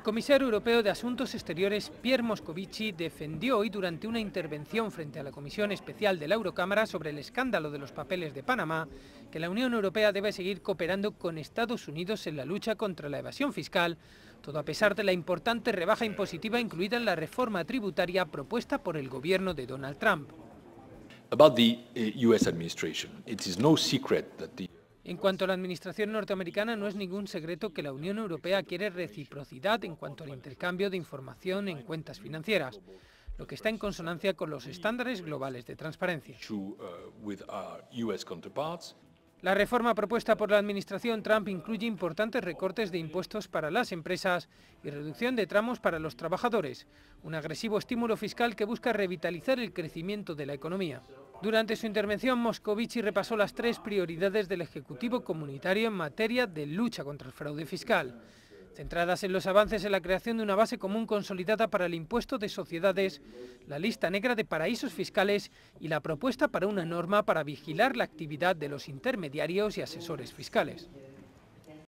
El comisario europeo de Asuntos Exteriores, Pierre Moscovici, defendió hoy durante una intervención frente a la Comisión Especial de la Eurocámara sobre el escándalo de los papeles de Panamá que la Unión Europea debe seguir cooperando con Estados Unidos en la lucha contra la evasión fiscal, todo a pesar de la importante rebaja impositiva incluida en la reforma tributaria propuesta por el gobierno de Donald Trump. Eh, en cuanto a la administración norteamericana, no es ningún secreto que la Unión Europea quiere reciprocidad en cuanto al intercambio de información en cuentas financieras, lo que está en consonancia con los estándares globales de transparencia. Uh, la reforma propuesta por la administración Trump incluye importantes recortes de impuestos para las empresas y reducción de tramos para los trabajadores, un agresivo estímulo fiscal que busca revitalizar el crecimiento de la economía. Durante su intervención, Moscovici repasó las tres prioridades del Ejecutivo Comunitario en materia de lucha contra el fraude fiscal, centradas en los avances en la creación de una base común consolidada para el impuesto de sociedades, la lista negra de paraísos fiscales y la propuesta para una norma para vigilar la actividad de los intermediarios y asesores fiscales.